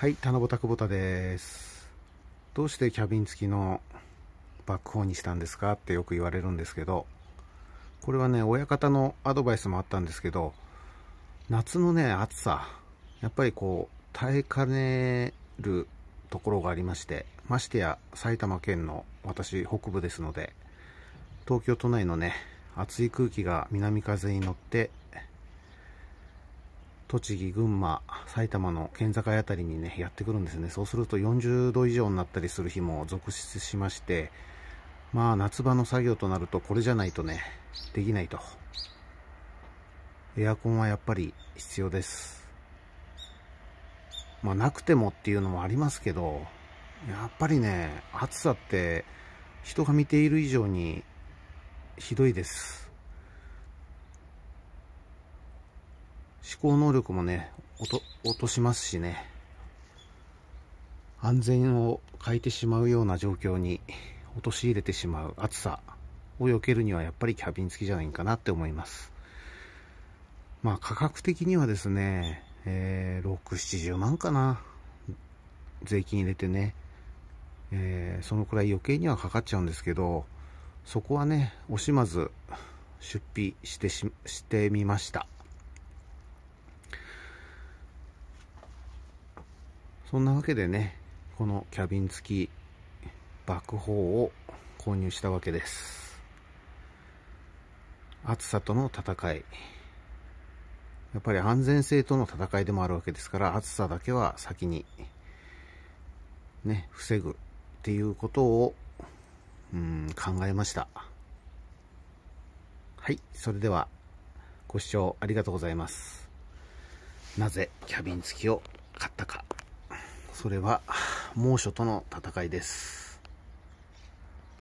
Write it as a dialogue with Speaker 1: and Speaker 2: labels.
Speaker 1: はい、田野ぼたくぼたです。どうしてキャビン付きのバックホーンにしたんですかってよく言われるんですけど、これはね、親方のアドバイスもあったんですけど、夏のね、暑さ、やっぱりこう、耐えかねるところがありまして、ましてや埼玉県の私、北部ですので、東京都内のね、暑い空気が南風に乗って栃木、群馬、埼玉の県境あたりにね、やってくるんですね。そうすると40度以上になったりする日も続出しまして、まあ夏場の作業となるとこれじゃないとね、できないと。エアコンはやっぱり必要です。まあなくてもっていうのもありますけど、やっぱりね、暑さって人が見ている以上にひどいです。思考能力もね、落としますしね、安全を欠いてしまうような状況に陥れてしまう暑さを避けるにはやっぱりキャビン付きじゃないかなって思います。まあ価格的にはですね、えー、6、70万かな。税金入れてね、えー、そのくらい余計にはかかっちゃうんですけど、そこはね、惜しまず出費してし、してみました。そんなわけでね、このキャビン付き爆砲を購入したわけです。暑さとの戦い。やっぱり安全性との戦いでもあるわけですから、暑さだけは先に、ね、防ぐっていうことを、うん、考えました。はい、それでは、ご視聴ありがとうございます。なぜキャビン付きを買ったか。それは猛暑との戦いです